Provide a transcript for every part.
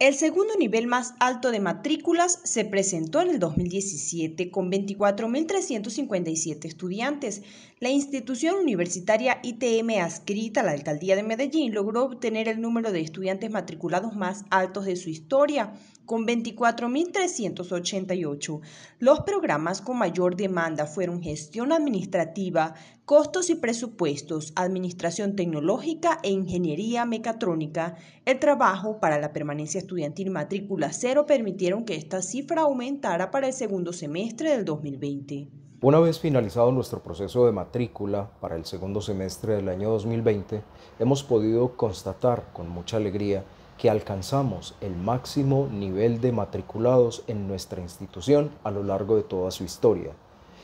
El segundo nivel más alto de matrículas se presentó en el 2017 con 24.357 estudiantes. La institución universitaria ITM adscrita a la Alcaldía de Medellín logró obtener el número de estudiantes matriculados más altos de su historia, con 24.388. Los programas con mayor demanda fueron gestión administrativa, Costos y presupuestos, Administración Tecnológica e Ingeniería Mecatrónica. El trabajo para la permanencia estudiantil matrícula cero permitieron que esta cifra aumentara para el segundo semestre del 2020. Una vez finalizado nuestro proceso de matrícula para el segundo semestre del año 2020, hemos podido constatar con mucha alegría que alcanzamos el máximo nivel de matriculados en nuestra institución a lo largo de toda su historia,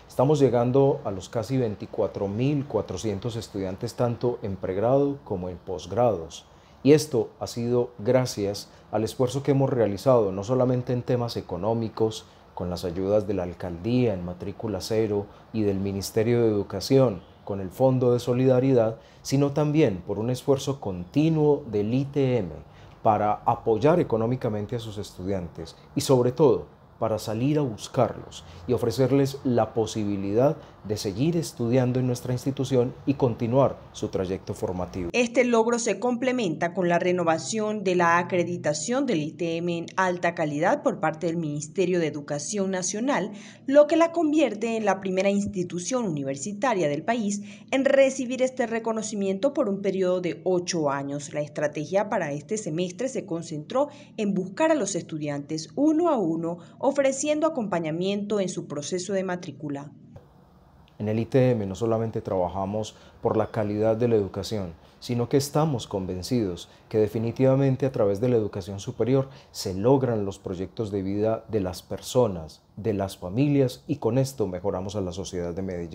Estamos llegando a los casi 24.400 estudiantes tanto en pregrado como en posgrados. Y esto ha sido gracias al esfuerzo que hemos realizado, no solamente en temas económicos, con las ayudas de la alcaldía en matrícula cero y del Ministerio de Educación, con el Fondo de Solidaridad, sino también por un esfuerzo continuo del ITM para apoyar económicamente a sus estudiantes y sobre todo para salir a buscarlos y ofrecerles la posibilidad de seguir estudiando en nuestra institución y continuar su trayecto formativo. Este logro se complementa con la renovación de la acreditación del ITM en alta calidad por parte del Ministerio de Educación Nacional, lo que la convierte en la primera institución universitaria del país en recibir este reconocimiento por un periodo de ocho años. La estrategia para este semestre se concentró en buscar a los estudiantes uno a uno, ofreciendo acompañamiento en su proceso de matrícula. En el ITM no solamente trabajamos por la calidad de la educación, sino que estamos convencidos que definitivamente a través de la educación superior se logran los proyectos de vida de las personas, de las familias y con esto mejoramos a la sociedad de Medellín.